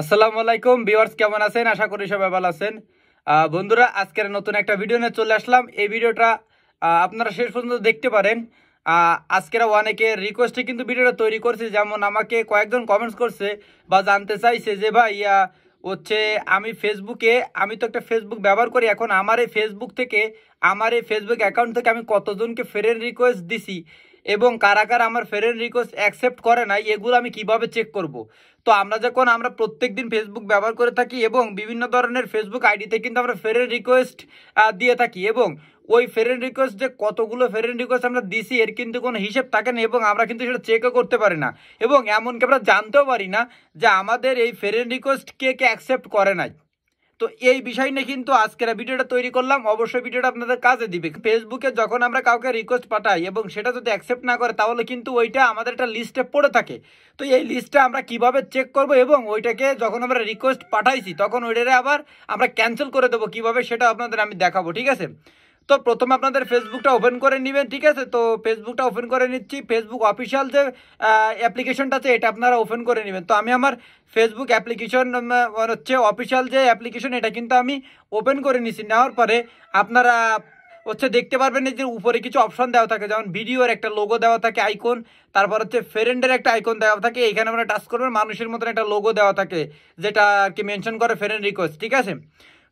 আসসালামু আলাইকুম ভিউয়ার্স কেমন আছেন আশা করি সবাই ভালো আছেন বন্ধুরা আজকের নতুন একটা ভিডিও নিয়ে চলে আসলাম এই ভিডিওটা আপনারা শেষ পর্যন্ত দেখতে পারেন আজকের অনেকে রিকোয়েস্টে কিন্তু ভিডিওটা তৈরি করছে যেমন আমাকে কয়েকজন কমেন্টস করছে বা জানতে চাইছে যে ভাই হচ্ছে আমি ফেসবুকে আমি তো একটা ফেসবুক ব্যবহার করি এখন আমার এই ফেসবুক থেকে আমার এই ফেসবুক অ্যাকাউন্ট থেকে আমি কতজনকে ফেরেন্ড রিকোয়েস্ট দিছি এবং কারা কারা আমার ফ্রেন্ড রিকোয়েস্ট অ্যাকসেপ্ট করে না এগুলো আমি কিভাবে চেক করব। তো আমরা যখন আমরা প্রত্যেক দিন ফেসবুক ব্যবহার করে থাকি এবং বিভিন্ন ধরনের ফেসবুক আইডিতে কিন্তু আমরা ফ্রেন্ড রিকোয়েস্ট দিয়ে থাকি এবং ওই ফ্রেন্ড রিকোয়েস্ট যে কতগুলো ফ্রেন্ড রিকোয়েস্ট আমরা দিছি এর কিন্তু কোনো হিসেব থাকে না এবং আমরা কিন্তু সেটা চেকও করতে পারি না এবং এমনকি আমরা জানতেও পারি না যে আমাদের এই ফ্রেন্ড রিকোয়েস্ট কে কে অ্যাকসেপ্ট করে নাই তো এই বিষয় নিয়ে কিন্তু আজকের ভিডিওটা তৈরি করলাম অবশ্যই ভিডিওটা আপনাদের কাজে দিবে ফেসবুকে যখন আমরা কাউকে রিকোয়েস্ট পাঠাই এবং সেটা যদি অ্যাকসেপ্ট না করে তাহলে কিন্তু ওইটা আমাদের একটা লিস্টে পড়ে থাকে তো এই লিস্টটা আমরা কিভাবে চেক করব এবং ওইটাকে যখন আমরা রিকোয়েস্ট পাঠাইছি তখন ওইটারে আবার আমরা ক্যান্সেল করে দেবো কিভাবে সেটা আপনাদের আমি দেখাবো ঠিক আছে তো প্রথমে আপনাদের ফেসবুকটা ওপেন করে নেবেন ঠিক আছে তো ফেসবুকটা ওপেন করে নিচ্ছি ফেসবুক অফিসিয়াল যে অ্যাপ্লিকেশনটা আছে এটা আপনারা ওপেন করে নেবেন তো আমি আমার ফেসবুক অ্যাপ্লিকেশন হচ্ছে অফিসিয়াল যে অ্যাপ্লিকেশন এটা কিন্তু আমি ওপেন করে নিছি নেওয়ার পরে আপনারা হচ্ছে দেখতে পারবেন যে উপরে কিছু অপশন দেওয়া থাকে যেমন ভিডিওর একটা লোগো দেওয়া থাকে আইকন তারপর হচ্ছে ফ্রেন্ডের একটা আইকন দেওয়া থাকে এখানে আমরা টাচ করবেন মানুষের মতন একটা লোগো দেওয়া থাকে যেটা কি মেনশন করে ফ্রেন্ড রিকোয়েস্ট ঠিক আছে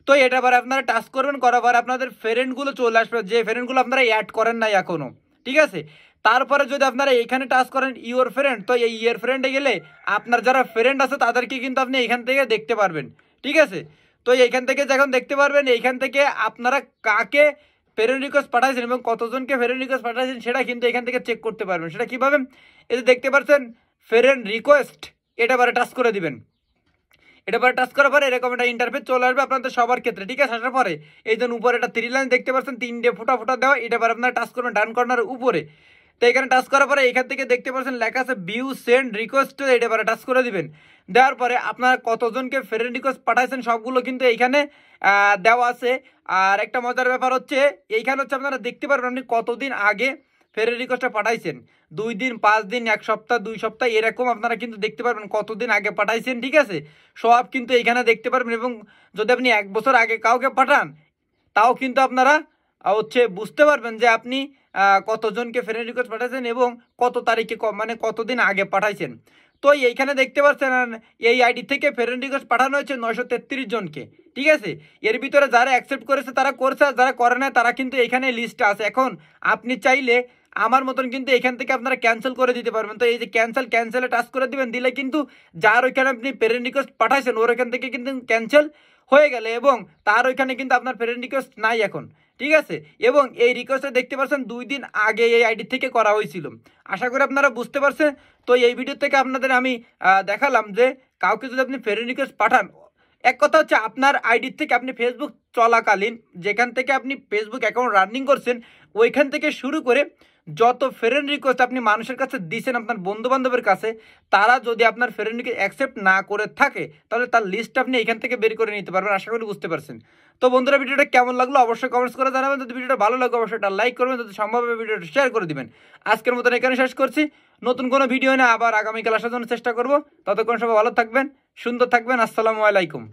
তো এটা পরে আপনারা টাচ করবেন করার পরে আপনাদের ফেরেন্টগুলো চলে আসবে যে ফেরেন্টগুলো আপনারা অ্যাড করেন নাই এখনও ঠিক আছে তারপরে যদি আপনারা এইখানে টাচ করেন ইওর ফ্রেন্ড তো এই ইয়ের ফ্রেন্ডে গেলে আপনার যারা ফ্রেন্ড আছে তাদেরকে কিন্তু আপনি এখান থেকে দেখতে পারবেন ঠিক আছে তো এইখান থেকে যখন দেখতে পারবেন এইখান থেকে আপনারা কাকে ফেরেন রিকোয়েস্ট পাঠাইছেন এবং কতজনকে ফেরেন রিকোয়েস্ট পাঠাইছেন সেটা কিন্তু এখান থেকে চেক করতে পারবেন সেটা কীভাবে এতে দেখতে পাচ্ছেন ফ্রেন্ড রিকোয়েস্ট এটা পরে টাচ করে দিবেন এটা পরে টাচ করার পরে এরকম একটা ইন্টারফেস চলে আসবে আপনাদের সবার ক্ষেত্রে ঠিক আছে আসার পরে এই জন্য উপরে একটা থ্রি লাইন দেখতে পাচ্ছেন তিনটে ফোটা ফোটা দেওয়া এটা পরে আপনারা টাচ করবেন ডান কর্নার উপরে তো এখানে টাচ করার পরে এখান থেকে দেখতে পাচ্ছেন লেখা আছে ভিউ সেন্ড রিকোয়েস্ট এটা পরে টাচ করে দিবেন দেওয়ার পরে আপনারা কতজনকে ফ্রেন্ড রিকোয়েস্ট পাঠাইছেন সবগুলো কিন্তু এইখানে দেওয়া আছে আর একটা মজার ব্যাপার হচ্ছে এইখানে হচ্ছে আপনারা দেখতে পারবেন আপনি কতদিন আগে ফের রিকোয়েস্টটা পাঠাইছেন দুই দিন পাঁচ দিন এক সপ্তাহ দুই সপ্তাহ এরকম আপনারা কিন্তু দেখতে পারবেন কতদিন আগে পাঠাইছেন ঠিক আছে সব কিন্তু এখানে দেখতে পারবেন এবং যদি আপনি এক বছর আগে কাউকে পাঠান তাও কিন্তু আপনারা হচ্ছে বুঝতে পারবেন যে আপনি কতজনকে ফ্রেন্ড রিকোয়েস্ট পাঠাইছেন এবং কত তারিখে মানে কতদিন আগে পাঠাইছেন তো এইখানে দেখতে পাচ্ছেন এই আইডি থেকে ফ্রেন্ড রিকোয়েস্ট পাঠানো হয়েছে নয়শো তেত্রিশ জনকে ঠিক আছে এর ভিতরে যারা অ্যাকসেপ্ট করেছে তারা করছে আর যারা করে না তারা কিন্তু এখানে লিস্ট আছে এখন আপনি চাইলে আমার মতন কিন্তু এখান থেকে আপনারা ক্যান্সেল করে দিতে পারবেন তো এই যে ক্যান্সেল ক্যান্সেলে টাচ করে দিবেন দিলে কিন্তু যার ওইখানে আপনি পেরেন্ট রিকোয়েস্ট পাঠাইছেন ওর ওইখান থেকে কিন্তু ক্যান্সেল হয়ে গেলে এবং তার ওইখানে কিন্তু আপনার ফ্রেন্ড রিকোয়েস্ট নাই এখন ঠিক আছে এবং এই রিকোয়েস্টটা দেখতে পাচ্ছেন দুই দিন আগে এই আইডি থেকে করা হয়েছিল আশা করি আপনারা বুঝতে পারছেন তো এই ভিডিও থেকে আপনাদের আমি দেখালাম যে কাউকে যদি আপনি ফ্রেন্ড রিকোয়েস্ট পাঠান এক কথা হচ্ছে আপনার আইডির থেকে আপনি ফেসবুক চলাকালীন যেখান থেকে আপনি ফেসবুক অ্যাকাউন্ট রানিং করছেন ওইখান থেকে শুরু করে যত ফ্রেন্ড রিকোয়েস্ট আপনি মানুষের কাছে দিচ্ছেন আপনার বন্ধুবান্ধবের কাছে তারা যদি আপনার ফ্রেন্ড রিকোয়েস্ট অ্যাকসেপ্ট না করে থাকে তাহলে তার লিস্ট আপনি এখান থেকে বের করে নিতে পারবেন আশা করি বুঝতে পারছেন তো বন্ধুরা ভিডিওটা কেমন লাগলো অবশ্যই কমেন্টস করে জানাবেন যদি ভিডিওটা ভালো লাগে অবশ্যই এটা লাইক করবেন যদি সম্ভব ভিডিওটা শেয়ার করে দিবেন আজকের মতন এখানে শেষ করছি নতুন কোনো ভিডিও না আবার আগামীকাল আসার জন্য চেষ্টা করবো ততক্ষণ সবাই ভালো থাকবেন সুন্দর থাকবেন আসসালামু আলাইকুম